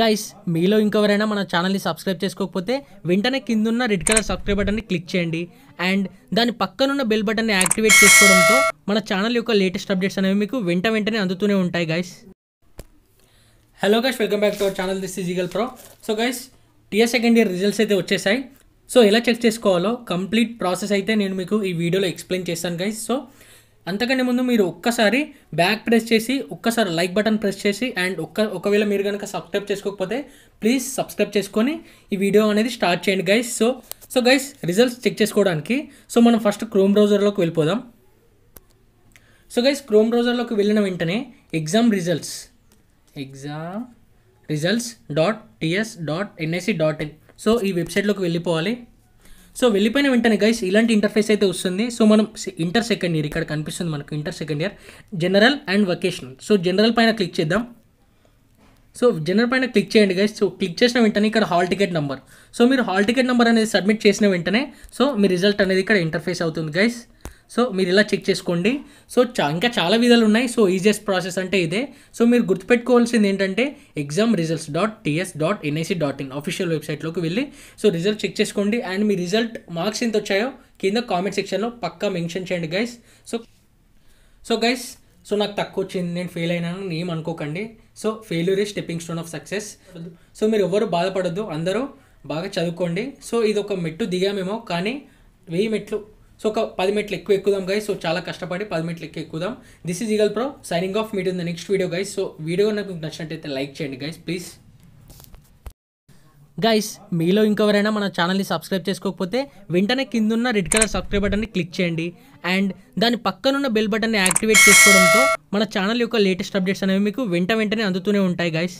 guys మీలో ఇంకెవరైనా మన ఛానల్ని సబ్స్క్రైబ్ చేసుకోకపోతే వెంటనే కిందున్న రెడ్ కలర్ సబ్స్క్రైబ్ బటన్ని క్లిక్ చేయండి అండ్ దాని పక్కనున్న బెల్ బటన్ని యాక్టివేట్ చేసుకోవడంతో మన ఛానల్ యొక్క లేటెస్ట్ అప్డేట్స్ అనేవి మీకు వెంట వెంటనే అందుతూనే ఉంటాయి guys hello guys welcome back to our channel this is eagle pro so guys TR second year results అయితే వచ్చేసాయి సో ఎలా చెక్ చేసుకోవాలో కంప్లీట్ ప్రాసెస్ అయితే నేను మీకు ఈ వీడియోలో ఎక్స్ప్లెయిన్ చేస్తాను గైస్ సో అంతకంటే ముందు మీరు ఒక్కసారి బ్యాక్ ప్రెస్ చేసి ఒక్కసారి లైక్ బటన్ ప్రెస్ చేసి అండ్ ఒక్క ఒకవేళ మీరు కనుక సబ్స్క్రైబ్ చేసుకోకపోతే ప్లీజ్ సబ్స్క్రైబ్ చేసుకొని ఈ వీడియో అనేది స్టార్ట్ చేయండి guys so so guys results check చేసుకోవడానికి సో మనం ఫస్ట్ క్రోమ్ బ్రౌజర్లోకి వెళ్ళిపోదాం సో గైస్ క్రోమ్ బ్రౌజర్లోకి వెళ్ళిన వెంటనే exam results exam results dot TS dot NIC dot in so ఈ వెబ్సైట్లోకి వెళ్ళిపోవాలి సో వెళ్ళిపోయిన వెంటనే గైస్ ఇలాంటి ఇంటర్ఫేస్ అయితే వస్తుంది సో మనం ఇంటర్ సెకండ్ ఇయర్ ఇక్కడ కనిపిస్తుంది మనకు inter second year general and vocational so general పైన క్లిక్ చేద్దాం సో జనరల్ పైన క్లిక్ చేయండి గైస్ సో క్లిక్ చేసిన వెంటనే ఇక్కడ హాల్ టికెట్ నెంబర్ సో మీరు హాల్ టికెట్ నెంబర్ అనేది సబ్మిట్ చేసిన వెంటనే సో మీ రిజల్ట్ అనేది ఇక్కడ ఇంటర్ఫేస్ అవుతుంది గైస్ సో మీరు ఇలా చెక్ చేసుకోండి సో ఇంకా చాలా విధాలు ఉన్నాయి సో ఈజియెస్ట్ ప్రాసెస్ అంటే ఇదే సో మీరు గుర్తుపెట్టుకోవాల్సింది ఏంటంటే exam results dot TS dot NIC dot in official వెబ్సైట్లోకి వెళ్ళి సో రిజల్ట్ చెక్ చేసుకోండి అండ్ మీ రిజల్ట్ మార్క్స్ ఎంత వచ్చాయో కింద కామెంట్ సెక్షన్లో పక్కా మెన్షన్ చేయండి guys so so guys so నాకు తక్కువ వచ్చింది నేను ఫెయిల్ అయినాను నేను అనుకోకండి so failure is stepping stone of success so మీరు ఎవరు బాధపడద్దు అందరూ బాగా చదువుకోండి సో ఇది ఒక మెట్టు దిగామేమో కానీ వెయ్యి మెట్లు సో ఒక పది మినిట్లు ఎక్కువ ఎక్కుదాం గైస్ సో చాలా కష్టపడి పది మినిట్లు ఎక్కువ ఎక్కుదాం this is eagle Pro signing off meet in the next video guys so video నాకు నచ్చినట్టయితే లైక్ చేయండి గైస్ ప్లీజ్ గైస్ మీలో ఇంకెవరైనా మన ఛానల్ని సబ్స్క్రైబ్ చేసుకోకపోతే వెంటనే కిందున్న రెడ్ కలర్ సబ్స్క్రైబ్ బటన్ని క్లిక్ చేయండి అండ్ దాని పక్కనున్న బెల్ బటన్ని యాక్టివేట్ చేసుకోవడంతో మన ఛానల్ యొక్క లేటెస్ట్ అప్డేట్స్ అనేవి మీకు వెంట వెంటనే అందుతూనే ఉంటాయి గైస్